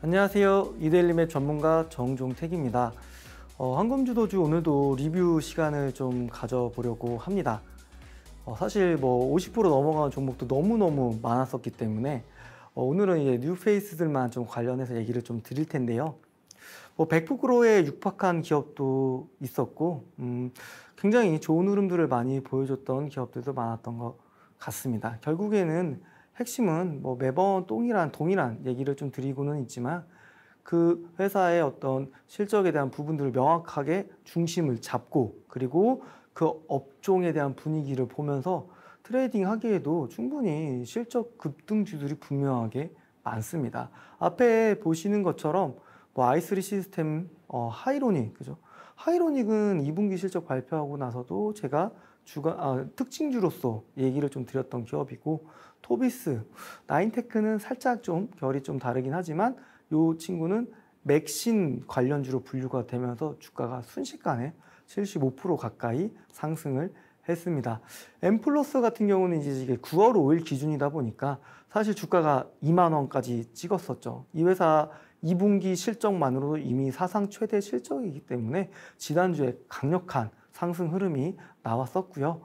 안녕하세요. 이데일리맵 전문가 정종택입니다. 어, 황금주도주 오늘도 리뷰 시간을 좀 가져보려고 합니다. 어, 사실 뭐 50% 넘어가는 종목도 너무너무 많았었기 때문에 어, 오늘은 이제 뉴페이스들만 좀 관련해서 얘기를 좀 드릴 텐데요. 뭐 100%의 육박한 기업도 있었고 음, 굉장히 좋은 흐름들을 많이 보여줬던 기업들도 많았던 것 같습니다. 결국에는 핵심은 뭐 매번 동일한 동일한 얘기를 좀 드리고는 있지만 그 회사의 어떤 실적에 대한 부분들을 명확하게 중심을 잡고 그리고 그 업종에 대한 분위기를 보면서 트레이딩 하기에도 충분히 실적 급등주들이 분명하게 많습니다. 앞에 보시는 것처럼 뭐 i3 시스템 어, 하이로닉 그죠? 하이로닉은 2분기 실적 발표하고 나서도 제가 주가 아, 특징주로서 얘기를 좀 드렸던 기업이고 토비스, 나인테크는 살짝 좀 결이 좀 다르긴 하지만 이 친구는 맥신 관련주로 분류가 되면서 주가가 순식간에 75% 가까이 상승을 했습니다. 엠플러스 같은 경우는 이제 이게 9월 5일 기준이다 보니까 사실 주가가 2만 원까지 찍었었죠. 이 회사 2분기 실적만으로도 이미 사상 최대 실적이기 때문에 지난주에 강력한 상승 흐름이 나왔었고요.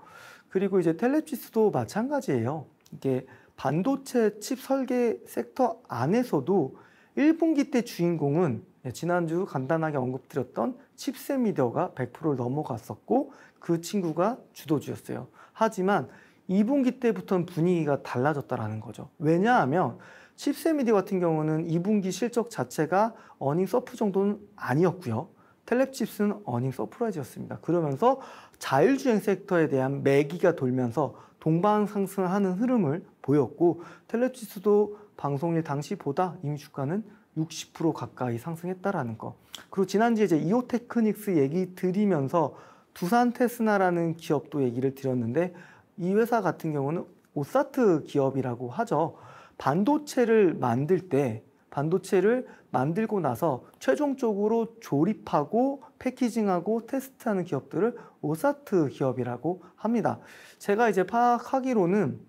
그리고 이제 텔레피스도 마찬가지예요. 이게 반도체 칩 설계 섹터 안에서도 1분기 때 주인공은 지난주 간단하게 언급드렸던 칩세미디어가 100%를 넘어갔었고 그 친구가 주도주였어요. 하지만 2분기 때부터는 분위기가 달라졌다라는 거죠. 왜냐하면 칩세미디어 같은 경우는 2분기 실적 자체가 어닝 서프 정도는 아니었고요. 텔랩칩스는 어닝 서프라이즈였습니다. 그러면서 자율주행 섹터에 대한 매기가 돌면서 동반 상승하는 흐름을 보였고 텔랩칩스도 방송일 당시보다 이미 주가는 60% 가까이 상승했다라는 거. 그리고 지난주에 이제 이오테크닉스 얘기 드리면서 두산 테스나라는 기업도 얘기를 드렸는데 이 회사 같은 경우는 오사트 기업이라고 하죠. 반도체를 만들 때 반도체를 만들고 나서 최종적으로 조립하고 패키징하고 테스트하는 기업들을 오사트 기업이라고 합니다. 제가 이제 파악하기로는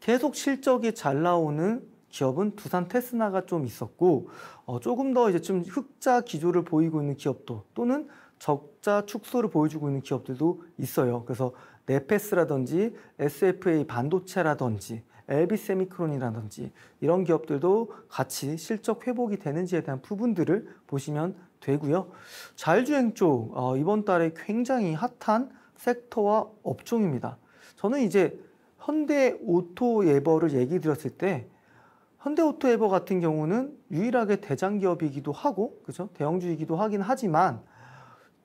계속 실적이 잘 나오는 기업은 두산 테스나가 좀 있었고 어, 조금 더 이제 좀 흑자 기조를 보이고 있는 기업도 또는 적자 축소를 보여주고 있는 기업들도 있어요. 그래서 네페스라든지 SFA 반도체라든지 LB 세미크론이라든지 이런 기업들도 같이 실적 회복이 되는지에 대한 부분들을 보시면 되고요. 자율주행 쪽 어, 이번 달에 굉장히 핫한 섹터와 업종입니다. 저는 이제 현대 오토 예버를 얘기 드렸을 때 현대 오토 예버 같은 경우는 유일하게 대장 기업이기도 하고 그죠 대형주이기도 하긴 하지만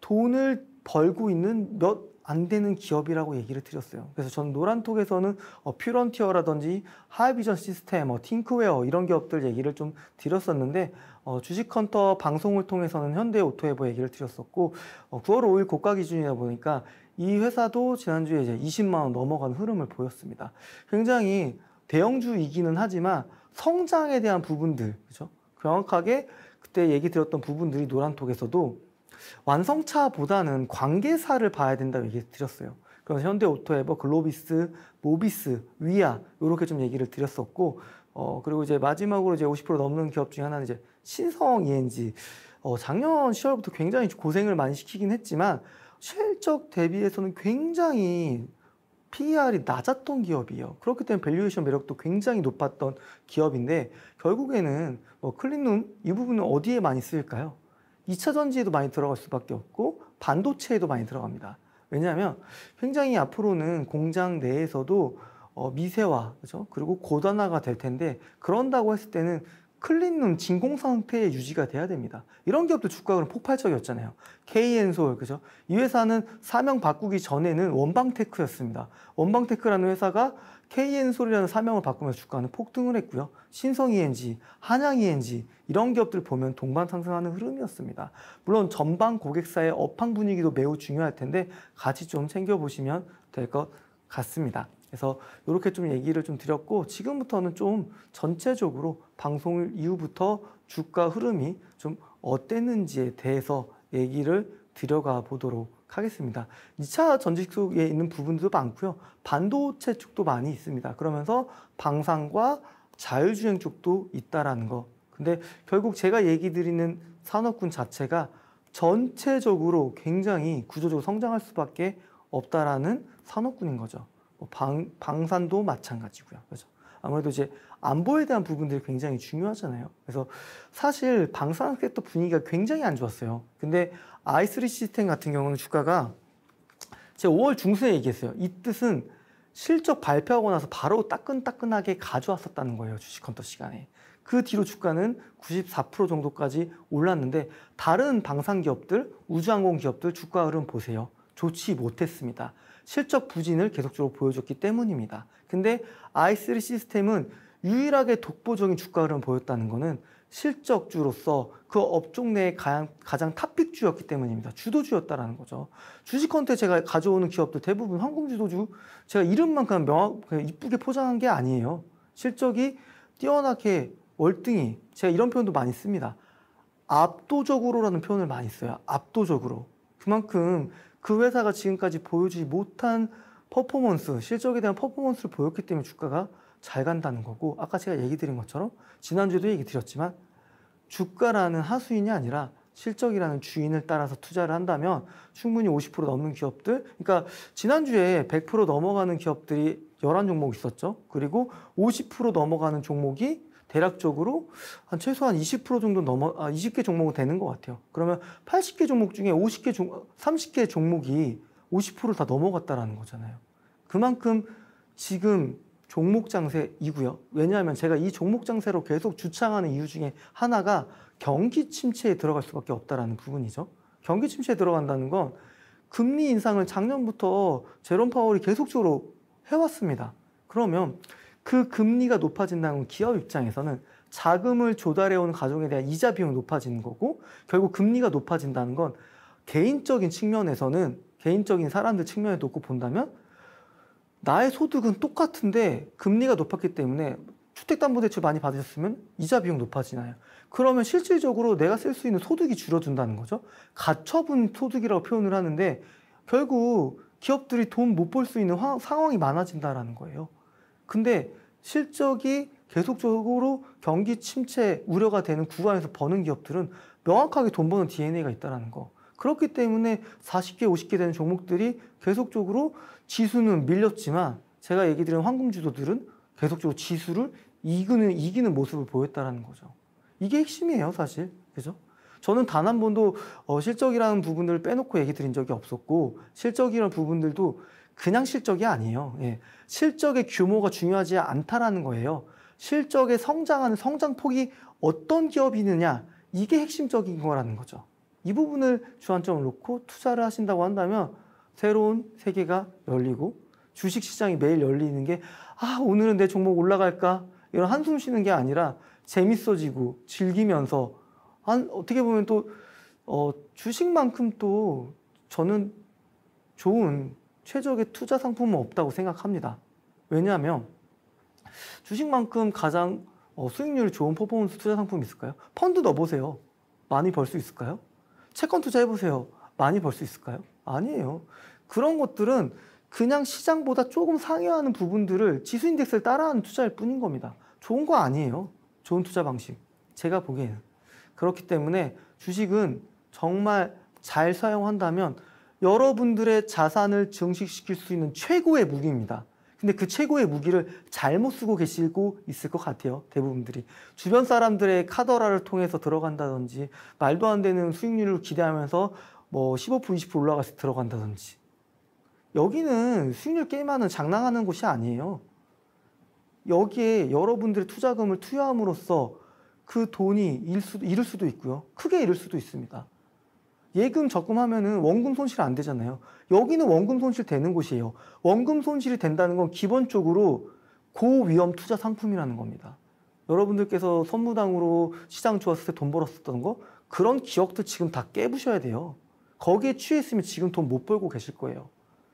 돈을 벌고 있는 몇안 되는 기업이라고 얘기를 드렸어요. 그래서 전 노란톡에서는 어, 퓨런티어라든지 하이비전 시스템, 어, 팅크웨어 이런 기업들 얘기를 좀 드렸었는데 어, 주식헌터 방송을 통해서는 현대오토에버 얘기를 드렸었고 어, 9월 5일 고가 기준이다 보니까 이 회사도 지난주에 이제 20만 원 넘어간 흐름을 보였습니다. 굉장히 대형주이기는 하지만 성장에 대한 부분들, 그죠? 정확하게 그때 얘기 드렸던 부분들이 노란톡에서도 완성차보다는 관계사를 봐야 된다고 얘기 드렸어요. 그래서 현대오토에버, 글로비스, 모비스, 위아 이렇게 좀 얘기를 드렸었고 어 그리고 이제 마지막으로 이제 50% 넘는 기업 중에 하나는 이제 신성 ENG. 어 작년 10월부터 굉장히 고생을 많이 시키긴 했지만 실적 대비해서는 굉장히 PER이 낮았던 기업이요 그렇기 때문에 밸류에이션 매력도 굉장히 높았던 기업인데 결국에는 뭐 클린룸 이 부분은 어디에 많이 쓰일까요? 2차 전지에도 많이 들어갈 수밖에 없고 반도체에도 많이 들어갑니다. 왜냐하면 굉장히 앞으로는 공장 내에서도 어, 미세화 그죠? 그리고 고단화가 될 텐데 그런다고 했을 때는 클린룸 진공 상태의 유지가 돼야 됩니다. 이런 기업들 주가가 폭발적이었잖아요. KN솔 그죠? 이 회사는 사명 바꾸기 전에는 원방테크였습니다. 원방테크라는 회사가 KN솔이라는 사명을 바꾸면서 주가는 폭등을 했고요. 신성ENG, 한양ENG 이런 기업들 보면 동반 상승하는 흐름이었습니다. 물론 전방 고객사의 업황 분위기도 매우 중요할 텐데 같이 좀 챙겨보시면 될 것 같습니다. 그래서 이렇게 좀 얘기를 좀 드렸고 지금부터는 좀 전체적으로 방송일 이후부터 주가 흐름이 좀 어땠는지에 대해서 얘기를 드려가 보도록 하겠습니다. 2차 전직 속에 있는 부분도 많고요. 반도체 쪽도 많이 있습니다. 그러면서 방산과 자율주행 쪽도 있다라는 거. 근데 결국 제가 얘기 드리는 산업군 자체가 전체적으로 굉장히 구조적으로 성장할 수밖에 없다라는 산업군인 거죠. 뭐 방, 방산도 마찬가지고요. 그렇죠? 아무래도 이제 안보에 대한 부분들이 굉장히 중요하잖아요. 그래서 사실 방산 섹터 분위기가 굉장히 안 좋았어요. 근데 아이스리 시스템 같은 경우는 주가가 제가 5월 중순에 얘기했어요. 이 뜻은 실적 발표하고 나서 바로 따끈따끈하게 가져왔었다는 거예요. 주식 컨터 시간에. 그 뒤로 주가는 94% 정도까지 올랐는데 다른 방산 기업들, 우주항공 기업들 주가 흐름 보세요. 좋지 못했습니다. 실적 부진을 계속적으로 보여줬기 때문입니다. 근데 i3 시스템은 유일하게 독보적인 주가 흐름을 보였다는 것은 실적주로서 그 업종 내에 가장, 가장 탑픽주였기 때문입니다. 주도주였다라는 거죠. 주식헌컨에 제가 가져오는 기업들 대부분 황공주도주 제가 이름만 큼 명확, 그냥 이쁘게 포장한 게 아니에요. 실적이 뛰어나게 월등히 제가 이런 표현도 많이 씁니다. 압도적으로라는 표현을 많이 써요. 압도적으로. 그만큼 그 회사가 지금까지 보여주지 못한 퍼포먼스, 실적에 대한 퍼포먼스를 보였기 때문에 주가가 잘 간다는 거고 아까 제가 얘기 드린 것처럼 지난주에도 얘기 드렸지만 주가라는 하수인이 아니라 실적이라는 주인을 따라서 투자를 한다면 충분히 50% 넘는 기업들 그러니까 지난주에 100% 넘어가는 기업들이 1 1 종목 있었죠. 그리고 50% 넘어가는 종목이 대략적으로 한 최소한 20% 정도 넘어 아, 20개 종목은 되는 것 같아요. 그러면 80개 종목 중에 50개 종 30개 종목이 50%다 넘어갔다라는 거잖아요. 그만큼 지금 종목 장세이고요. 왜냐하면 제가 이 종목 장세로 계속 주창하는 이유 중에 하나가 경기 침체에 들어갈 수밖에 없다라는 부분이죠. 경기 침체에 들어간다는 건 금리 인상을 작년부터 제롬 파월이 계속적으로 해왔습니다. 그러면 그 금리가 높아진다는 기업 입장에서는 자금을 조달해온 가정에 대한 이자 비용이 높아지는 거고 결국 금리가 높아진다는 건 개인적인 측면에서는 개인적인 사람들 측면에 놓고 본다면 나의 소득은 똑같은데 금리가 높았기 때문에 주택담보대출 많이 받으셨으면 이자 비용 높아지나요? 그러면 실질적으로 내가 쓸 수 있는 소득이 줄어든다는 거죠. 가처분 소득이라고 표현을 하는데 결국 기업들이 돈 못 벌 수 있는 화, 상황이 많아진다라는 거예요. 근데 실적이 계속적으로 경기 침체 우려가 되는 구간에서 버는 기업들은 명확하게 돈 버는 DNA가 있다는 거. 그렇기 때문에 40개, 50개 되는 종목들이 계속적으로 지수는 밀렸지만 제가 얘기 드린 황금 주도들은 계속적으로 지수를 이기는 이기는 모습을 보였다라는 거죠. 이게 핵심이에요, 사실. 그죠? 저는 단 한 번도 어, 실적이라는 부분을 빼놓고 얘기 드린 적이 없었고 실적이라는 부분들도 그냥 실적이 아니에요. 예. 실적의 규모가 중요하지 않다라는 거예요. 실적에 성장하는 성장폭이 어떤 기업이느냐 이게 핵심적인 거라는 거죠. 이 부분을 주안점을 놓고 투자를 하신다고 한다면 새로운 세계가 열리고 주식시장이 매일 열리는 게 아, 오늘은 내 종목 올라갈까? 이런 한숨 쉬는 게 아니라 재밌어지고 즐기면서 한 어떻게 보면 또 어, 주식만큼 또 저는 좋은 최적의 투자 상품은 없다고 생각합니다. 왜냐하면 주식만큼 가장 어, 수익률 이 좋은 퍼포먼스 투자 상품이 있을까요? 펀드 넣어보세요. 많이 벌 수 있을까요? 채권 투자해보세요. 많이 벌 수 있을까요? 아니에요. 그런 것들은 그냥 시장보다 조금 상회하는 부분들을 지수 인덱스를 따라하는 투자일 뿐인 겁니다. 좋은 거 아니에요. 좋은 투자 방식. 제가 보기에는. 그렇기 때문에 주식은 정말 잘 사용한다면 여러분들의 자산을 증식시킬 수 있는 최고의 무기입니다. 근데 그 최고의 무기를 잘못 쓰고 계시고 있을 것 같아요. 대부분들이. 주변 사람들의 카더라를 통해서 들어간다든지 말도 안 되는 수익률을 기대하면서 뭐 15% 20% 올라가서 들어간다든지. 여기는 수익률 게임하는 장난하는 곳이 아니에요. 여기에 여러분들의 투자금을 투여함으로써 그 돈이 잃을 수도, 잃을 수도 있고요. 크게 잃을 수도 있습니다. 예금 적금하면은 원금 손실 안 되잖아요. 여기는 원금 손실 되는 곳이에요. 원금 손실이 된다는 건 기본적으로 고위험 투자 상품이라는 겁니다. 여러분들께서 선무당으로 시장 좋았을 때 돈 벌었었던 거 그런 기억도 지금 다 깨부셔야 돼요. 거기에 취했으면 지금 돈 못 벌고 계실 거예요.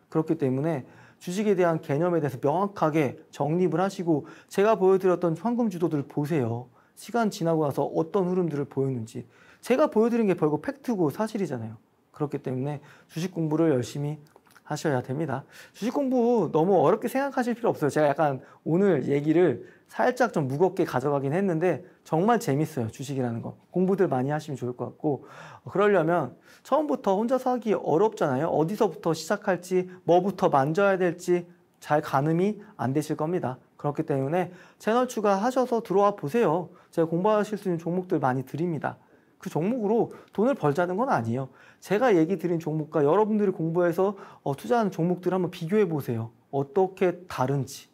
그렇기 때문에 주식에 대한 개념에 대해서 명확하게 정립을 하시고 제가 보여드렸던 황금 주도들 보세요. 시간 지나고 나서 어떤 흐름들을 보였는지 제가 보여드린 게 결국 팩트고 사실이잖아요. 그렇기 때문에 주식 공부를 열심히 하셔야 됩니다. 주식 공부 너무 어렵게 생각하실 필요 없어요. 제가 약간 오늘 얘기를 살짝 좀 무겁게 가져가긴 했는데 정말 재밌어요. 주식이라는 거. 공부들 많이 하시면 좋을 것 같고 그러려면 처음부터 혼자 서하기 어렵잖아요. 어디서부터 시작할지 뭐부터 만져야 될지 잘 가늠이 안 되실 겁니다. 그렇기 때문에 채널 추가하셔서 들어와 보세요. 제가 공부하실 수 있는 종목들 많이 드립니다. 그 종목으로 돈을 벌자는 건 아니에요. 제가 얘기 드린 종목과 여러분들이 공부해서 어, 투자하는 종목들을 한번 비교해 보세요. 어떻게 다른지.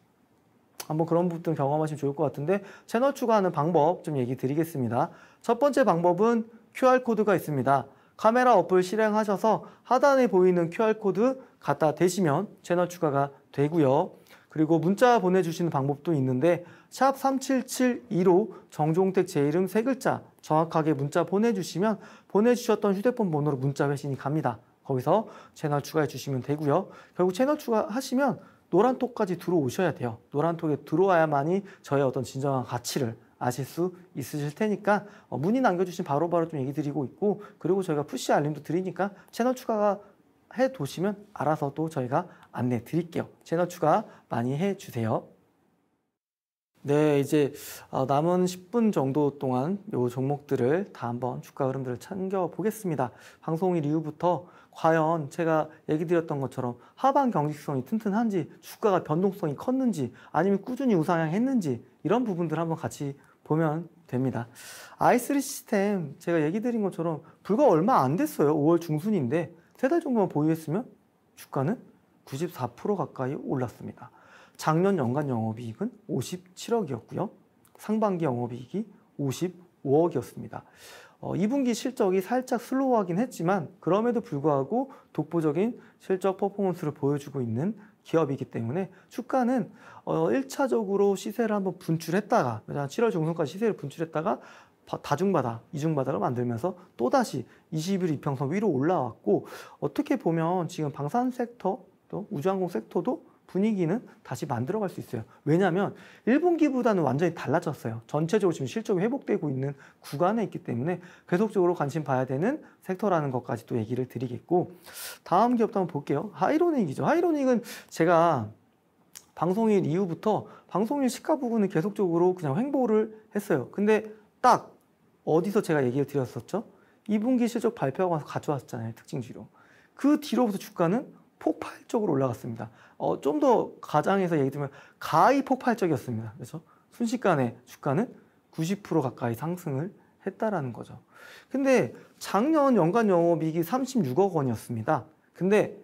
한번 그런 부분 경험하시면 좋을 것 같은데 채널 추가하는 방법 좀 얘기 드리겠습니다. 첫 번째 방법은 QR코드가 있습니다. 카메라 어플 실행하셔서 하단에 보이는 QR코드 갖다 대시면 채널 추가가 되고요. 그리고 문자 보내주시는 방법도 있는데 샵 3772로 정종택 제 이름 세 글자 정확하게 문자 보내주시면 보내주셨던 휴대폰 번호로 문자 회신이 갑니다. 거기서 채널 추가해 주시면 되고요. 결국 채널 추가하시면 노란톡까지 들어오셔야 돼요. 노란톡에 들어와야만이 저의 어떤 진정한 가치를 아실 수 있으실 테니까 어, 문의 남겨주신 바로바로 좀 얘기 드리고 있고 그리고 저희가 푸시 알림도 드리니까 채널 추가가 해두시면 알아서 또 저희가 안내 드릴게요. 채널 추가 많이 해주세요. 네, 이제 어, 남은 10분 정도 동안 요 종목들을 다 한번 주가 흐름들을 챙겨 보겠습니다. 방송일 이후부터 과연 제가 얘기 드렸던 것처럼 하반 경직성이 튼튼한지 주가가 변동성이 컸는지 아니면 꾸준히 우상향했는지 이런 부분들 한번 같이 보면 됩니다. i3 시스템 제가 얘기 드린 것처럼 불과 얼마 안 됐어요. 5월 중순인데 세달 정도만 보유했으면 주가는 94% 가까이 올랐습니다. 작년 연간 영업이익은 57억이었고요. 상반기 영업이익이 55억이었습니다. 어, 2분기 실적이 살짝 슬로우하긴 했지만 그럼에도 불구하고 독보적인 실적 퍼포먼스를 보여주고 있는 기업이기 때문에 주가는 어, 1차적으로 시세를 한번 분출했다가 7월 중순까지 시세를 분출했다가 다중바다, 이중바다로 만들면서 또다시 21 이평선 위로 올라왔고 어떻게 보면 지금 방산 섹터 또 우주항공 섹터도 분위기는 다시 만들어갈 수 있어요. 왜냐하면 1분기보다는 완전히 달라졌어요. 전체적으로 지금 실적이 회복되고 있는 구간에 있기 때문에 계속적으로 관심 봐야 되는 섹터라는 것까지 또 얘기를 드리겠고 다음 기업도 한번 볼게요. 하이로닉이죠. 하이로닉은 제가 방송일 이후부터 방송일 시가 부분은 계속적으로 그냥 횡보를 했어요. 근데 딱 어디서 제가 얘기를 드렸었죠? 2분기 실적 발표하고 나서 가져왔잖아요. 특징주로. 그 뒤로부터 주가는 폭발적으로 올라갔습니다. 어, 좀 더 가장해서 얘기 드리면 가히 폭발적이었습니다. 그래서 그렇죠? 순식간에 주가는 90% 가까이 상승을 했다라는 거죠. 근데 작년 연간 영업이익이 36억 원이었습니다. 근데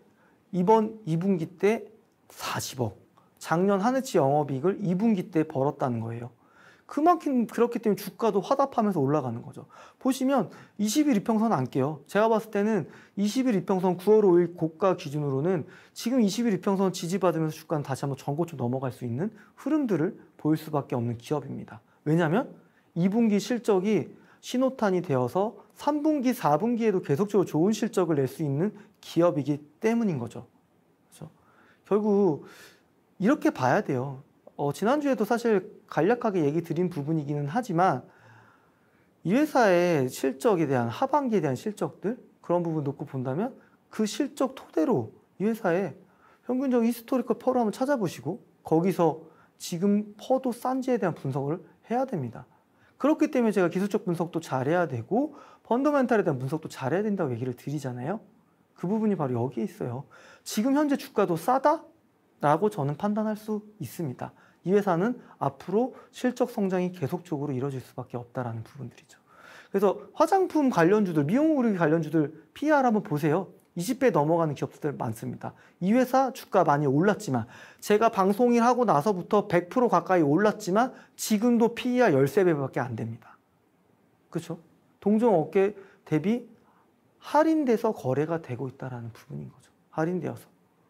이번 2분기 때 40억. 작년 한 해치 영업이익을 2분기 때 벌었다는 거예요. 그만큼 그렇기 때문에 주가도 화답하면서 올라가는 거죠. 보시면 20일 이평선 안 깨요. 제가 봤을 때는 20일 이평선 9월 5일 고가 기준으로는 지금 20일 이평선 지지받으면서 주가는 다시 한번 전고점 넘어갈 수 있는 흐름들을 보일 수밖에 없는 기업입니다. 왜냐하면 2분기 실적이 신호탄이 되어서 3분기, 4분기에도 계속적으로 좋은 실적을 낼 수 있는 기업이기 때문인 거죠. 그렇죠? 결국 이렇게 봐야 돼요. 어, 지난주에도 사실 간략하게 얘기 드린 부분이기는 하지만 이 회사의 실적에 대한 하반기에 대한 실적들 그런 부분 놓고 본다면 그 실적 토대로 이 회사의 평균적 히스토리컬 퍼를 한번 찾아보시고 거기서 지금 퍼도 싼지에 대한 분석을 해야 됩니다. 그렇기 때문에 제가 기술적 분석도 잘해야 되고 펀더멘탈에 대한 분석도 잘해야 된다고 얘기를 드리잖아요. 그 부분이 바로 여기에 있어요. 지금 현재 주가도 싸다? 라고 저는 판단할 수 있습니다. 이 회사는 앞으로 실적 성장이 계속적으로 이뤄질 수밖에 없다라는 부분들이죠. 그래서 화장품 관련주들, 미용 의료기 관련주들 PR 한번 보세요. 20배 넘어가는 기업들 많습니다. 이 회사 주가 많이 올랐지만 제가 방송일 하고 나서부터 100% 가까이 올랐지만 지금도 PER 13배밖에 안 됩니다. 그렇죠? 동종업계 대비 할인돼서 거래가 되고 있다는 부분인 거죠. 할인되어서.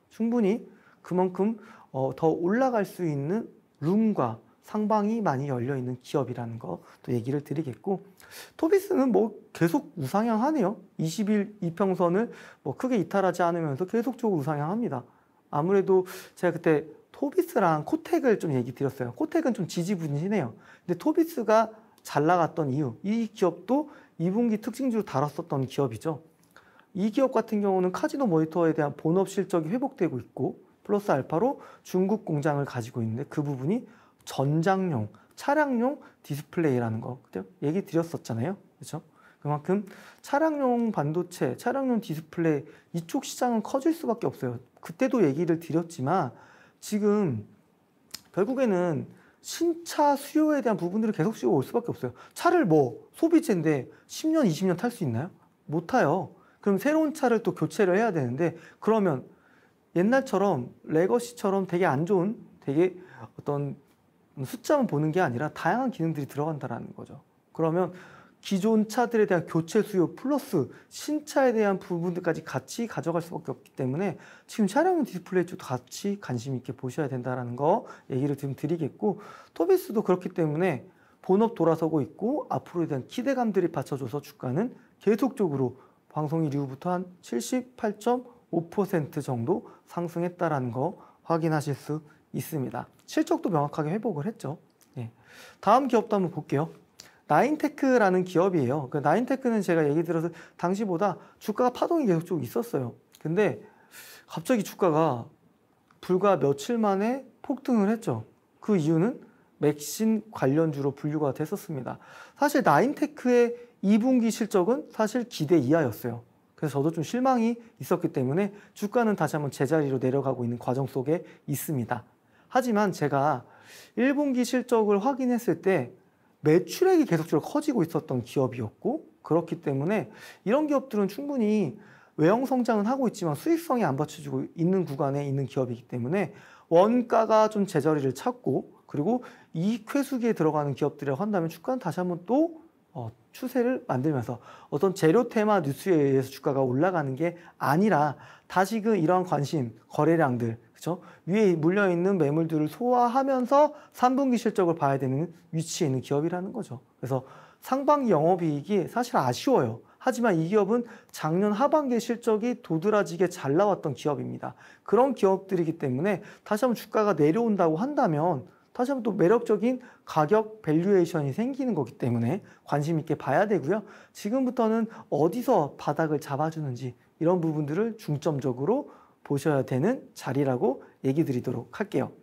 충분히 그만큼 어, 더 올라갈 수 있는 룸과 상방이 많이 열려 있는 기업이라는 거또 얘기를 드리겠고 토비스는 뭐 계속 우상향하네요. 20일 이평선을 뭐 크게 이탈하지 않으면서 계속적으로 우상향합니다. 아무래도 제가 그때 토비스랑 코텍을 좀 얘기 드렸어요. 코텍은 좀 지지분이시네요. 근데 토비스가 잘 나갔던 이유, 이 기업도 2분기 특징주로 달았었던 기업이죠. 이 기업 같은 경우는 카지노 모니터에 대한 본업 실적이 회복되고 있고 플러스 알파로 중국 공장을 가지고 있는데 그 부분이 전장용, 차량용 디스플레이라는 거 그때 얘기 드렸었잖아요. 그렇죠? 그만큼 차량용 반도체, 차량용 디스플레이 이쪽 시장은 커질 수밖에 없어요. 그때도 얘기를 드렸지만 지금 결국에는 신차 수요에 대한 부분들을 계속 씌워올 수밖에 없어요. 차를 뭐 소비재인데 10년, 20년 탈 수 있나요? 못 타요. 그럼 새로운 차를 또 교체를 해야 되는데 그러면 옛날처럼 레거시처럼 되게 안 좋은 되게 어떤 숫자만 보는 게 아니라 다양한 기능들이 들어간다는 거죠. 그러면 기존 차들에 대한 교체 수요 플러스 신차에 대한 부분들까지 같이 가져갈 수밖에 없기 때문에 지금 차량용 디스플레이 쪽도 같이 관심 있게 보셔야 된다는거 얘기를 좀 드리겠고 토비스도 그렇기 때문에 본업 돌아서고 있고 앞으로에 대한 기대감들이 받쳐줘서 주가는 계속적으로 방송일 이후부터 한 78. 5% 정도 상승했다라는 거 확인하실 수 있습니다. 실적도 명확하게 회복을 했죠. 예. 다음 기업도 한번 볼게요. 나인테크라는 기업이에요. 그 나인테크는 제가 얘기 들어서 당시보다 주가가 파동이 계속 좀 있었어요. 근데 갑자기 주가가 불과 며칠 만에 폭등을 했죠. 그 이유는 맥신 관련주로 분류가 됐었습니다. 사실 나인테크의 2분기 실적은 사실 기대 이하였어요. 그래서 저도 좀 실망이 있었기 때문에 주가는 다시 한번 제자리로 내려가고 있는 과정 속에 있습니다. 하지만 제가 1분기 실적을 확인했을 때 매출액이 계속적으로 커지고 있었던 기업이었고 그렇기 때문에 이런 기업들은 충분히 외형 성장은 하고 있지만 수익성이 안받쳐지고 있는 구간에 있는 기업이기 때문에 원가가 좀 제자리를 찾고 그리고 이익 회수기에 들어가는 기업들이라고 한다면 주가는 다시 한번 또 어, 추세를 만들면서 어떤 재료 테마 뉴스에 의해서 주가가 올라가는 게 아니라 다시금 이러한 관심, 거래량들, 그죠 위에 물려 있는 매물들을 소화하면서 3분기 실적을 봐야 되는 위치에 있는 기업이라는 거죠. 그래서 상반기 영업이익이 사실 아쉬워요. 하지만 이 기업은 작년 하반기 실적이 도드라지게 잘 나왔던 기업입니다. 그런 기업들이기 때문에 다시 한번 주가가 내려온다고 한다면 다시 한번 또 매력적인 가격 밸류에이션이 생기는 거기 때문에 관심 있게 봐야 되고요. 지금부터는 어디서 바닥을 잡아주는지 이런 부분들을 중점적으로 보셔야 되는 자리라고 얘기 드리도록 할게요.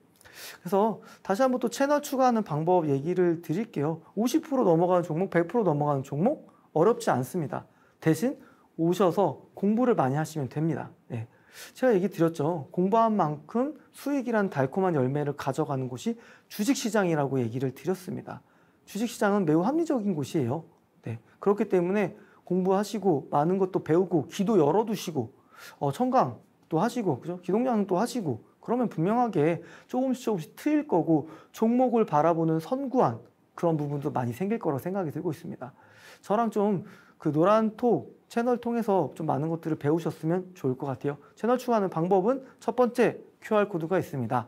그래서 다시 한번 또 채널 추가하는 방법 얘기를 드릴게요. 50% 넘어가는 종목, 100% 넘어가는 종목 어렵지 않습니다. 대신 오셔서 공부를 많이 하시면 됩니다. 네. 제가 얘기 드렸죠. 공부한 만큼 수익이란 달콤한 열매를 가져가는 곳이 주식시장이라고 얘기를 드렸습니다. 주식시장은 매우 합리적인 곳이에요. 네. 그렇기 때문에 공부하시고 많은 것도 배우고 기도 열어두시고 어, 청강 도 하시고 그죠? 기동량 도 하시고 그러면 분명하게 조금씩 조금씩 트일 거고 종목을 바라보는 선구안 그런 부분도 많이 생길 거라고 생각이 들고 있습니다. 저랑 좀 그 노란 톡 채널 통해서 좀 많은 것들을 배우셨으면 좋을 것 같아요. 채널 추가하는 방법은 첫 번째 QR코드가 있습니다.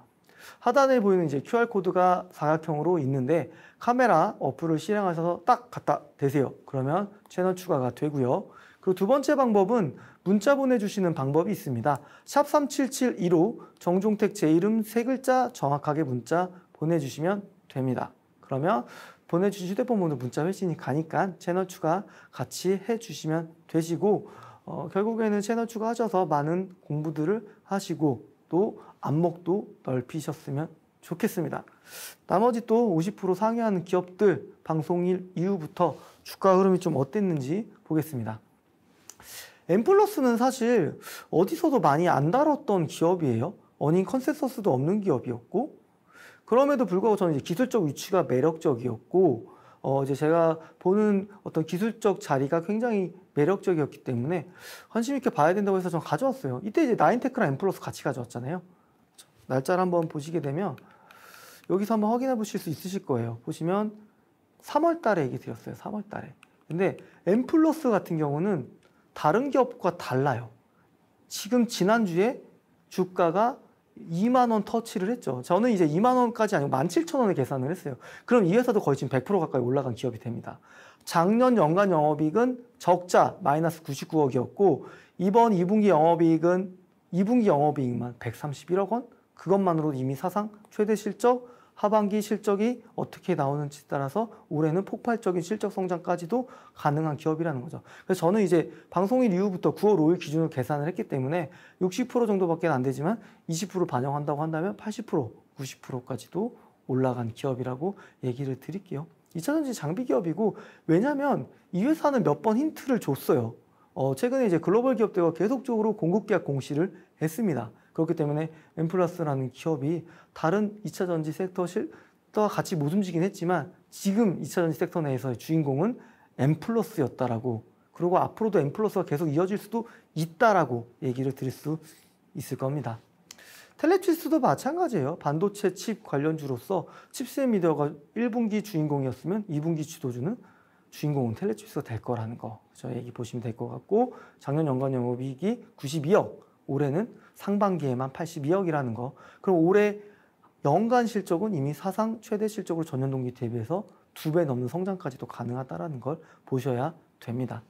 하단에 보이는 이제 QR코드가 사각형으로 있는데 카메라 어플을 실행하셔서 딱 갖다 대세요. 그러면 채널 추가가 되고요. 그리고 두 번째 방법은 문자 보내주시는 방법이 있습니다. 샵 3772로 정종택 제 이름 세 글자 정확하게 문자 보내주시면 됩니다. 그러면 보내주신 휴대폰 번호 문자 회신이 가니까 채널 추가 같이 해주시면 되시고 어, 결국에는 채널 추가하셔서 많은 공부들을 하시고 또 안목도 넓히셨으면 좋겠습니다. 나머지 또 50% 상회하는 기업들 방송일 이후부터 주가 흐름이 좀 어땠는지 보겠습니다. 엠플러스는 사실 어디서도 많이 안 다뤘던 기업이에요. 어닝 컨센서스도 없는 기업이었고 그럼에도 불구하고 저는 이제 기술적 위치가 매력적이었고 어 이제 제가 보는 어떤 기술적 자리가 굉장히 매력적이었기 때문에 관심 있게 봐야 된다고 해서 전 가져왔어요. 이때 이제 나인테크랑 엠플러스 같이 가져왔잖아요. 날짜를 한번 보시게 되면 여기서 한번 확인해 보실 수 있으실 거예요. 보시면 3월 달에 얘기 드렸어요. 3월 달에. 근데 엠플러스 같은 경우는 다른 기업과 달라요. 지금 지난주에 주가가 2만 원 터치를 했죠. 저는 이제 2만 원까지 아니고 17,000원에 계산을 했어요. 그럼 이 회사도 거의 지금 100% 가까이 올라간 기업이 됩니다. 작년 연간 영업이익은 적자 마이너스 99억이었고 이번 2분기 영업이익은 2분기 영업이익만 131억 원 그것만으로도 이미 사상 최대 실적 하반기 실적이 어떻게 나오는지 따라서 올해는 폭발적인 실적 성장까지도 가능한 기업이라는 거죠. 그래서 저는 이제 방송일 이후부터 9월 5일 기준으로 계산을 했기 때문에 60% 정도밖에 안 되지만 20% 반영한다고 한다면 80%, 90%까지도 올라간 기업이라고 얘기를 드릴게요. 2차전지 장비 기업이고 왜냐하면 이 회사는 몇 번 힌트를 줬어요. 어, 최근에 이제 글로벌 기업들과 계속적으로 공급 계약 공시를 했습니다. 그렇기 때문에 엠플러스라는 기업이 다른 2차 전지 섹터실과 같이 못 움직이긴 했지만 지금 2차 전지 섹터 내에서의 주인공은 엠플러스였다라고 그리고 앞으로도 엠플러스가 계속 이어질 수도 있다라고 얘기를 드릴 수 있을 겁니다. 텔레치스도 마찬가지예요. 반도체 칩 관련주로서 칩셋 미디어가 1분기 주인공이었으면 2분기 지도주는 주인공은 텔레치스가될 거라는 거. 저 얘기 보시면 될 것 같고 작년 연간 영업이익이 92억, 올해는 상반기에만 82억이라는 거. 그럼 올해 연간 실적은 이미 사상 최대 실적으로 전년 동기 대비해서 두 배 넘는 성장까지도 가능하다라는 걸 보셔야 됩니다.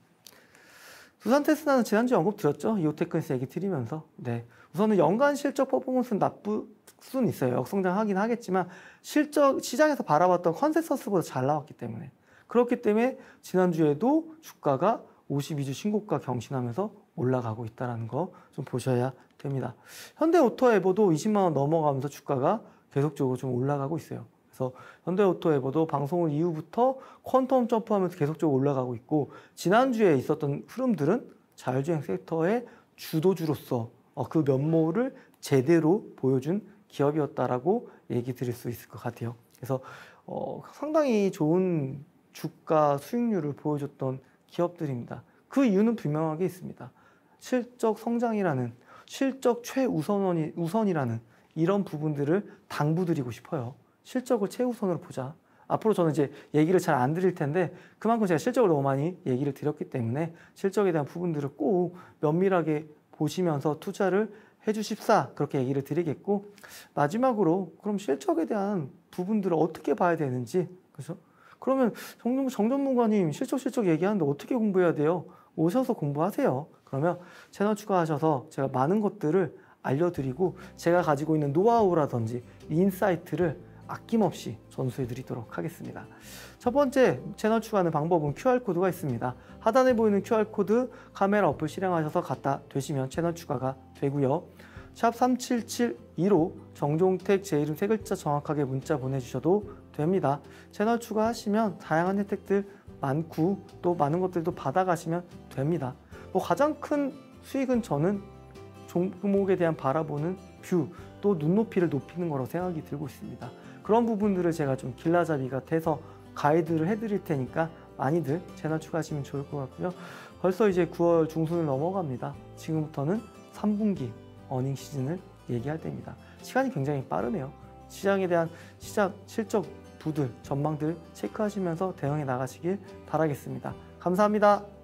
두산 테스나는 지난주 에 언급 드렸죠? 이오테크에서 얘기 드리면서. 네. 우선은 연간 실적 퍼포먼스는 나쁠 수는 있어요. 역성장하긴 하겠지만 실적 시장에서 바라봤던 컨센서스보다 잘 나왔기 때문에. 그렇기 때문에 지난주에도 주가가 52주 신고가 경신하면서 올라가고 있다는 거 좀 보셔야 됩니다. 현대오토에버도 20만 원 넘어가면서 주가가 계속적으로 좀 올라가고 있어요. 그래서 현대오토에버도 방송을 이후부터 퀀텀 점프하면서 계속적으로 올라가고 있고 지난주에 있었던 흐름들은 자율주행 섹터의 주도주로서 어, 그 면모를 제대로 보여준 기업이었다라고 얘기 드릴 수 있을 것 같아요. 그래서 어, 상당히 좋은 주가 수익률을 보여줬던 기업들입니다. 그 이유는 분명하게 있습니다. 실적 성장이라는 실적 최우선이, 우선이라는 이런 부분들을 당부드리고 싶어요. 실적을 최우선으로 보자. 앞으로 저는 이제 얘기를 잘 안 드릴 텐데 그만큼 제가 실적을 너무 많이 얘기를 드렸기 때문에 실적에 대한 부분들을 꼭 면밀하게 보시면서 투자를 해주십사 그렇게 얘기를 드리겠고 마지막으로 그럼 실적에 대한 부분들을 어떻게 봐야 되는지 그죠? 그러면 정, 정전문관님 실적 실적 얘기하는데 어떻게 공부해야 돼요? 오셔서 공부하세요. 그러면 채널 추가하셔서 제가 많은 것들을 알려드리고 제가 가지고 있는 노하우라든지 인사이트를 아낌없이 전수해 드리도록 하겠습니다. 첫 번째 채널 추가하는 방법은 QR코드가 있습니다. 하단에 보이는 QR코드 카메라 어플 실행하셔서 갖다 되시면 채널 추가가 되고요. 샵 3772로 정종택 제 이름 세 글자 정확하게 문자 보내주셔도 됩니다. 채널 추가하시면 다양한 혜택들 많고 또 많은 것들도 받아가시면 됩니다. 뭐 가장 큰 수익은 저는 종목에 대한 바라보는 뷰, 또 눈높이를 높이는 거라고 생각이 들고 있습니다. 그런 부분들을 제가 좀 길라잡이 같아서 가이드를 해드릴 테니까 많이들 재나 추가하시면 좋을 것 같고요. 벌써 이제 9월 중순을 넘어갑니다. 지금부터는 3분기 어닝 시즌을 얘기할 때입니다. 시간이 굉장히 빠르네요. 시장에 대한 시작 실적 부들, 전망들 체크하시면서 대응해 나가시길 바라겠습니다. 감사합니다.